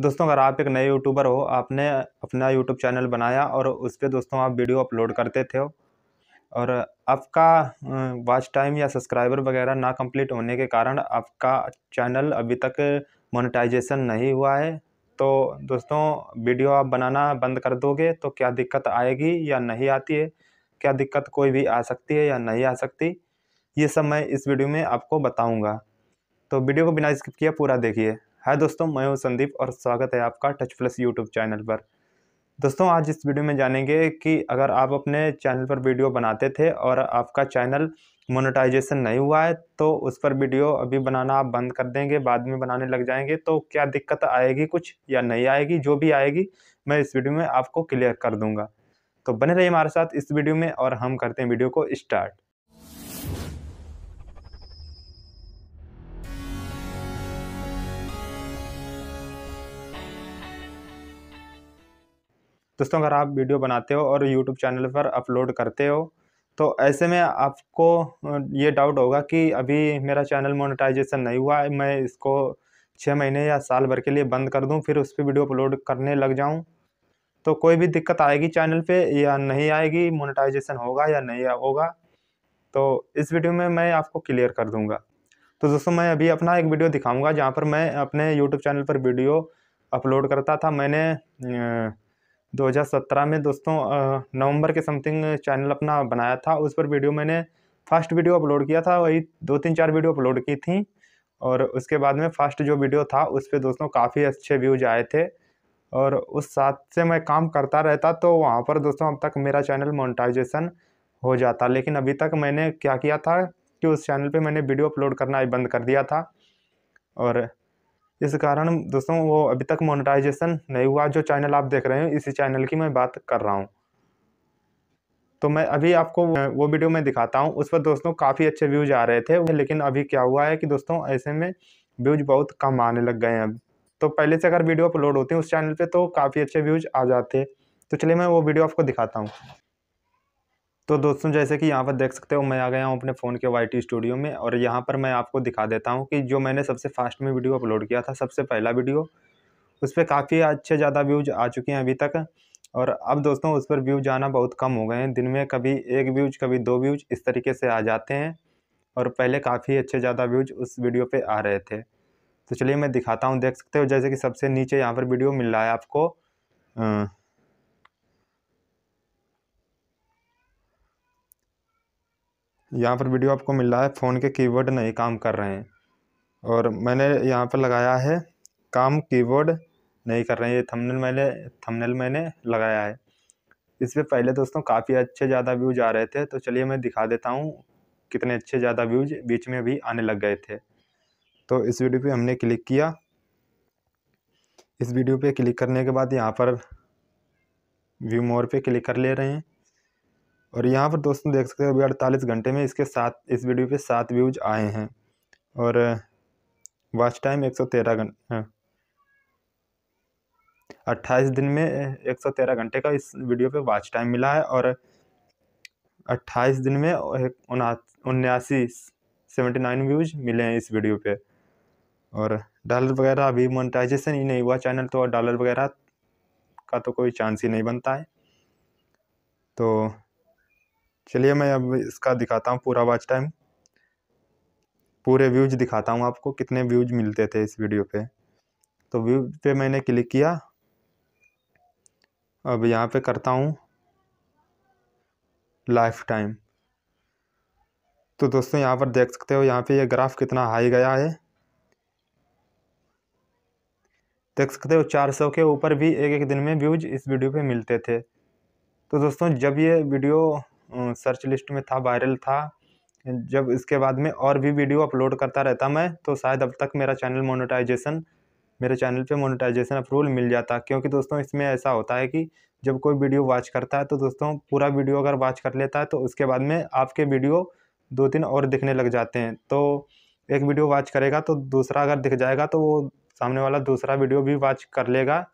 दोस्तों अगर आप एक नए यूट्यूबर हो आपने अपना यूट्यूब चैनल बनाया और उस पर दोस्तों आप वीडियो अपलोड करते थे हो और आपका वॉच टाइम या सब्सक्राइबर वगैरह ना कंप्लीट होने के कारण आपका चैनल अभी तक मोनेटाइजेशन नहीं हुआ है तो दोस्तों वीडियो आप बनाना बंद कर दोगे तो क्या दिक्कत आएगी या नहीं आती है क्या दिक्कत कोई भी आ सकती है या नहीं आ सकती ये सब मैं इस वीडियो में आपको बताऊँगा तो वीडियो को बिना स्किप किया पूरा देखिए हाय दोस्तों मैं हूं संदीप और स्वागत है आपका टच प्लस यूट्यूब चैनल पर दोस्तों आज इस वीडियो में जानेंगे कि अगर आप अपने चैनल पर वीडियो बनाते थे और आपका चैनल मोनेटाइजेशन नहीं हुआ है तो उस पर वीडियो अभी बनाना आप बंद कर देंगे बाद में बनाने लग जाएंगे तो क्या दिक्कत आएगी कुछ या नहीं आएगी जो भी आएगी मैं इस वीडियो में आपको क्लियर कर दूँगा तो बने रहिए हमारे साथ इस वीडियो में और हम करते हैं वीडियो को स्टार्ट दोस्तों अगर आप वीडियो बनाते हो और यूट्यूब चैनल पर अपलोड करते हो तो ऐसे में आपको ये डाउट होगा कि अभी मेरा चैनल मोनेटाइजेशन नहीं हुआ है मैं इसको छः महीने या साल भर के लिए बंद कर दूं फिर उस पर वीडियो अपलोड करने लग जाऊं तो कोई भी दिक्कत आएगी चैनल पे या नहीं आएगी मोनेटाइजेशन होगा या नहीं होगा तो इस वीडियो में मैं आपको क्लियर कर दूंगा तो दोस्तों मैं अभी अपना एक वीडियो दिखाऊँगा जहाँ पर मैं अपने यूट्यूब चैनल पर वीडियो अपलोड करता था मैंने 2017 में दोस्तों नवंबर के समथिंग चैनल अपना बनाया था उस पर वीडियो मैंने फर्स्ट वीडियो अपलोड किया था वही दो तीन चार वीडियो अपलोड की थी और उसके बाद में फर्स्ट जो वीडियो था उस पर दोस्तों काफ़ी अच्छे व्यूज आए थे और उस साथ से मैं काम करता रहता तो वहाँ पर दोस्तों अब तक मेरा चैनल मोनिटाइजेशन हो जाता लेकिन अभी तक मैंने क्या किया था कि उस चैनल पे मैंने वीडियो अपलोड करना बंद कर दिया था और इस कारण दोस्तों वो अभी तक मोनेटाइजेशन नहीं हुआ जो चैनल आप देख रहे हैं इसी चैनल की मैं बात कर रहा हूँ तो मैं अभी आपको वो वीडियो में दिखाता हूँ उस पर दोस्तों काफ़ी अच्छे व्यूज आ रहे थे लेकिन अभी क्या हुआ है कि दोस्तों ऐसे में व्यूज बहुत कम आने लग गए हैं अब तो पहले से अगर वीडियो अपलोड होती है उस चैनल पर तो काफ़ी अच्छे व्यूज आ जाते तो चलिए मैं वो वीडियो आपको दिखाता हूँ तो दोस्तों जैसे कि यहाँ पर देख सकते हो मैं आ गया हूँ अपने फ़ोन के वाई स्टूडियो में और यहाँ पर मैं आपको दिखा देता हूँ कि जो मैंने सबसे फास्ट में वीडियो अपलोड किया था सबसे पहला वीडियो उस पर काफ़ी अच्छे ज़्यादा व्यूज आ चुके हैं अभी तक और अब दोस्तों उस पर व्यूज आना बहुत कम हो गए हैं दिन में कभी एक व्यूज कभी दो व्यूज इस तरीके से आ जाते हैं और पहले काफ़ी अच्छे ज़्यादा व्यूज उस वीडियो पर आ रहे थे तो चलिए मैं दिखाता हूँ देख सकते हो जैसे कि सबसे नीचे यहाँ पर वीडियो मिल रहा है आपको यहाँ पर वीडियो आपको मिल रहा है फ़ोन के कीबोर्ड नहीं काम कर रहे हैं और मैंने यहाँ पर लगाया है काम कीबोर्ड नहीं कर रहे हैं ये थंबनेल मैंने थंबनेल मैंने लगाया है इस पर पहले दोस्तों काफ़ी अच्छे ज़्यादा व्यूज आ रहे थे तो चलिए मैं दिखा देता हूँ कितने अच्छे ज़्यादा व्यूज बीच में भी आने लग गए थे तो इस वीडियो पर हमने क्लिक किया इस वीडियो पर क्लिक करने के बाद यहाँ पर व्यू मोर पर क्लिक कर ले रहे हैं और यहाँ पर दोस्तों देख सकते हो अभी अड़तालीस घंटे में इसके सात इस वीडियो पे सात व्यूज आए हैं और वॉच टाइम एक सौ तेरह घंटे हाँ। अट्ठाईस दिन में एक सौ तेरह घंटे का इस वीडियो पे वॉच टाइम मिला है और अट्ठाईस दिन में उन्यासी सेवेंटी नाइन व्यूज मिले हैं इस वीडियो पे और डॉलर वगैरह अभी मोनिटाइजेशन ही नहीं हुआ चैनल तो और डॉलर वगैरह का तो कोई चांस ही नहीं बनता है तो चलिए मैं अब इसका दिखाता हूँ पूरा वॉच टाइम पूरे व्यूज़ दिखाता हूँ आपको कितने व्यूज़ मिलते थे इस वीडियो पे तो व्यू पे मैंने क्लिक किया अब यहाँ पे करता हूँ लाइफ टाइम तो दोस्तों यहाँ पर देख सकते हो यहाँ पे ये यह ग्राफ कितना हाई गया है देख सकते हो 400 के ऊपर भी एक एक दिन में व्यूज इस वीडियो पे मिलते थे तो दोस्तों जब ये वीडियो सर्च लिस्ट में था वायरल था जब इसके बाद में और भी वीडियो अपलोड करता रहता मैं तो शायद अब तक मेरा चैनल मोनेटाइजेशन मेरे चैनल पे मोनेटाइजेशन अप्रूवल मिल जाता क्योंकि दोस्तों इसमें ऐसा होता है कि जब कोई वीडियो वॉच करता है तो दोस्तों पूरा वीडियो अगर वॉच कर लेता है तो उसके बाद में आपके वीडियो दो तीन और दिखने लग जाते हैं तो एक वीडियो वॉच करेगा तो दूसरा अगर दिख जाएगा तो वो सामने वाला दूसरा वीडियो भी वॉच कर लेगा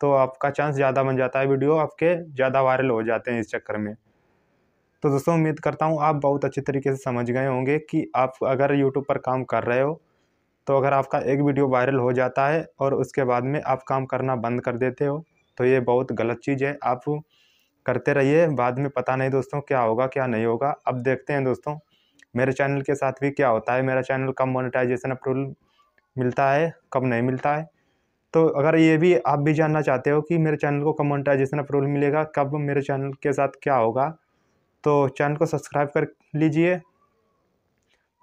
तो आपका चांस ज़्यादा बन जाता है वीडियो आपके ज़्यादा वायरल हो जाते हैं इस चक्कर में तो दोस्तों उम्मीद करता हूँ आप बहुत अच्छे तरीके से समझ गए होंगे कि आप अगर यूट्यूब पर काम कर रहे हो तो अगर आपका एक वीडियो वायरल हो जाता है और उसके बाद में आप काम करना बंद कर देते हो तो ये बहुत गलत चीज़ है आप करते रहिए बाद में पता नहीं दोस्तों क्या होगा क्या नहीं होगा अब देखते हैं दोस्तों मेरे चैनल के साथ भी क्या होता है मेरा चैनल कब मोनेटाइजेशन अप्रूवल मिलता है कब नहीं मिलता है तो अगर ये भी आप भी जानना चाहते हो कि मेरे चैनल को कब मोनेटाइजेशन अप्रूवल मिलेगा कब मेरे चैनल के साथ क्या होगा तो चैनल को सब्सक्राइब कर लीजिए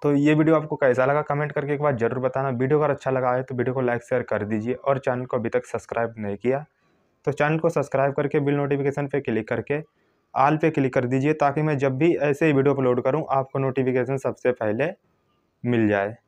तो ये वीडियो आपको कैसा लगा कमेंट करके एक बार ज़रूर बताना वीडियो अगर अच्छा लगा है तो वीडियो को लाइक शेयर कर दीजिए और चैनल को अभी तक सब्सक्राइब नहीं किया तो चैनल को सब्सक्राइब करके बिल नोटिफिकेशन पे क्लिक करके आल पे क्लिक कर दीजिए ताकि मैं जब भी ऐसे ही वीडियो अपलोड करूँ आपको नोटिफिकेशन सबसे पहले मिल जाए